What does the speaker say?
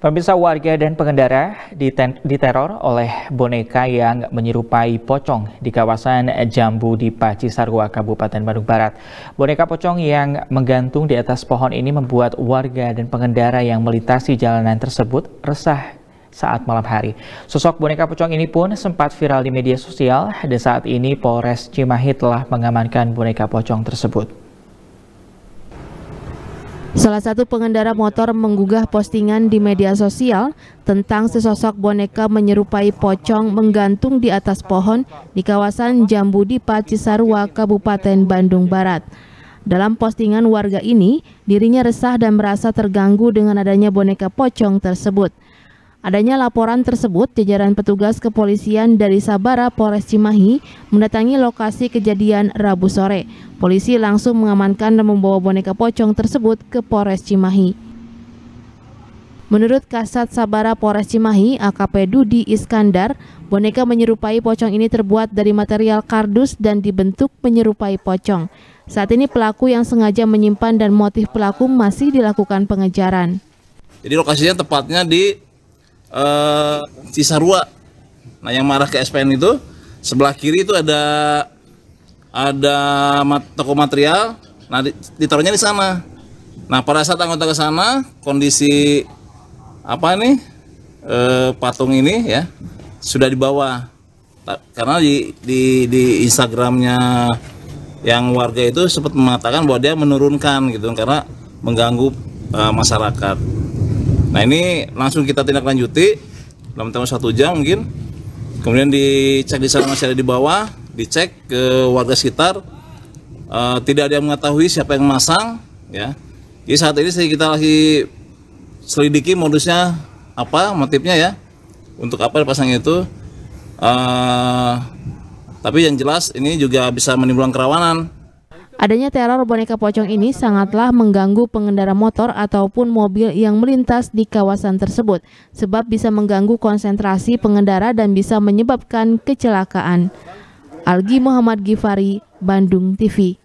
Pemirsa warga dan pengendara diteror oleh boneka yang menyerupai pocong di kawasan Jambu di Sarwa, Kabupaten Bandung Barat. Boneka pocong yang menggantung di atas pohon ini membuat warga dan pengendara yang melintasi jalanan tersebut resah saat malam hari. Sosok boneka pocong ini pun sempat viral di media sosial dan saat ini Polres Cimahi telah mengamankan boneka pocong tersebut. Salah satu pengendara motor menggugah postingan di media sosial tentang sesosok boneka menyerupai pocong menggantung di atas pohon di kawasan Jambudipa, Cisarua, Kabupaten Bandung Barat. Dalam postingan warga ini, dirinya resah dan merasa terganggu dengan adanya boneka pocong tersebut. Adanya laporan tersebut, jajaran petugas kepolisian dari Sabara Polres Cimahi mendatangi lokasi kejadian Rabu sore. Polisi langsung mengamankan dan membawa boneka pocong tersebut ke Polres Cimahi. Menurut Kasat Sabara Polres Cimahi, AKP Dudi Iskandar, boneka menyerupai pocong ini terbuat dari material kardus dan dibentuk menyerupai pocong. Saat ini pelaku yang sengaja menyimpan dan motif pelaku masih dilakukan pengejaran. Jadi lokasinya tepatnya di Cisarua. Eh, nah, yang marah ke SPN itu sebelah kiri itu ada ada mat, toko material. Nah, ditaruhnya di sana. Nah, pada saat anggota ke sana, kondisi apa nih? Eh, e, patung ini ya sudah dibawa. Karena di di di Instagramnya yang warga itu sempat mengatakan bahwa dia menurunkan gitu karena mengganggu uh, masyarakat. Nah ini langsung kita tindak lanjuti dalam tempo satu jam mungkin. Kemudian dicek di sana masih ada di bawah, dicek ke warga sekitar. E, tidak ada yang mengetahui siapa yang masang, ya. Jadi saat ini kita lagi selidiki modusnya apa, motifnya ya, untuk apa pasang itu. E, tapi yang jelas ini juga bisa menimbulkan kerawanan Adanya teror boneka pocong ini sangatlah mengganggu pengendara motor ataupun mobil yang melintas di kawasan tersebut, sebab bisa mengganggu konsentrasi pengendara dan bisa menyebabkan kecelakaan. Algi Muhammad Gifari, Bandung TV.